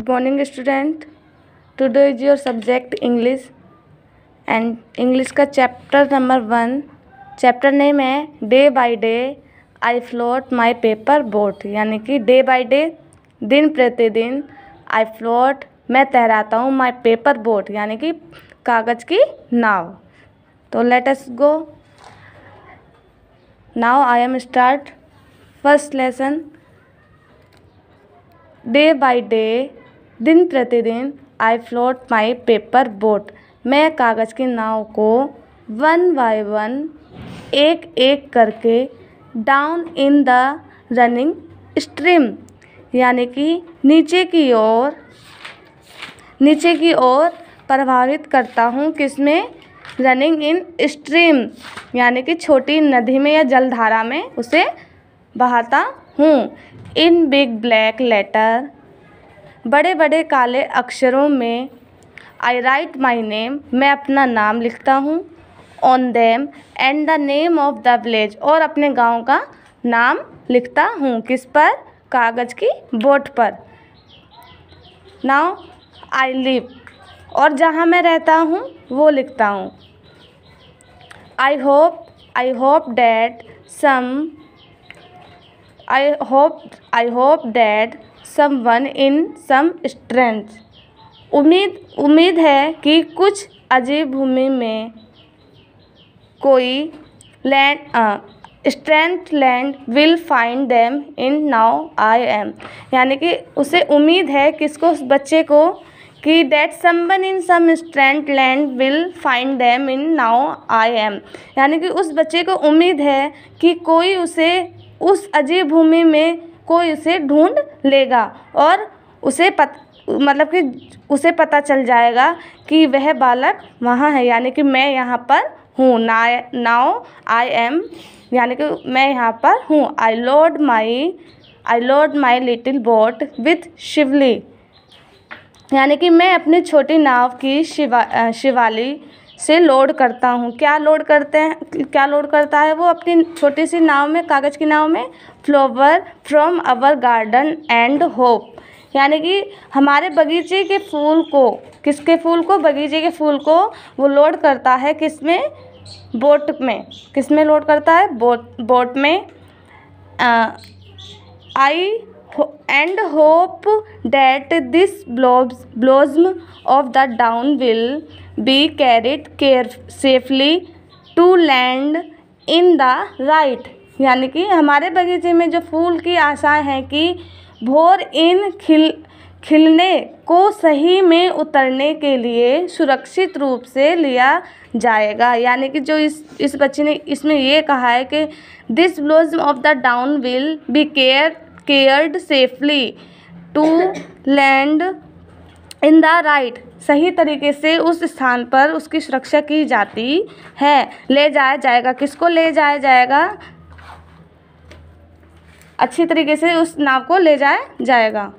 good morning student today is your subject English and English का chapter number one chapter name है day by day I float my paper boat यानी कि day by day दिन प्रतिदिन I float मैं तैराता हूँ my paper boat यानी कि कागज़ की नाव तो let us go now I am start first lesson day by day दिन प्रतिदिन I float my paper boat मैं कागज़ की नाव को वन बाय वन एक एक करके down in the running stream यानी कि नीचे की ओर नीचे की ओर प्रभावित करता हूँ किसमें रनिंग इन स्ट्रीम यानी कि छोटी नदी में या जलधारा में उसे बहाता हूँ इन बिग ब्लैक लेटर बड़े बड़े काले अक्षरों में आई राइट माई नेम मैं अपना नाम लिखता हूँ on them and the name of the village और अपने गांव का नाम लिखता हूँ किस पर कागज़ की बोट पर नाउ आई लिव और जहाँ मैं रहता हूँ वो लिखता हूँ I hope I hope that some I hope I hope that some one in some strength उम्मीद उम्मीद है कि कुछ अजीब भूमि में कोई land strength land will find them in now I am यानी कि उसे उम्मीद है किसको उस बच्चे को कि that one in some strength land will find them in now I am यानी कि उस बच्चे को उम्मीद है कि कोई उसे उस अजीब भूमि में कोई उसे ढूँढ लेगा और उसे पत मतलब कि उसे पता चल जाएगा कि वह बालक वहाँ है यानी कि मैं यहाँ पर हूँ ना नाव आई एम यानी कि मैं यहाँ पर हूँ I load my I load my little boat with shiuli यानी कि मैं अपनी छोटी नाव की शिवा शिवाली से लोड करता हूँ क्या लोड करते हैं क्या लोड करता है वो अपनी छोटी सी नाव में कागज़ की नाव में flower from our garden and hope यानी कि हमारे बगीचे के फूल को किसके फूल को बगीचे के फूल को वो लोड करता है किस में बोट में किस में लोड करता है बोट बोट में I and hope that this blossoms blossom of the dawn will be carried care safely to land in the right यानी कि हमारे बगीचे में जो फूल की आशा हैं कि भोर इन खिल खिलने को सही में उतरने के लिए सुरक्षित रूप से लिया जाएगा यानी कि जो इस इस बच्चे ने इसमें ये कहा है कि this blossoms of the dawn will be care cared safely to land in the right सही तरीके से उस स्थान पर उसकी सुरक्षा की जाती है ले जाया जाएगा किसको ले जाया जाएगा अच्छी तरीके से उस नाव को ले जाया जाएगा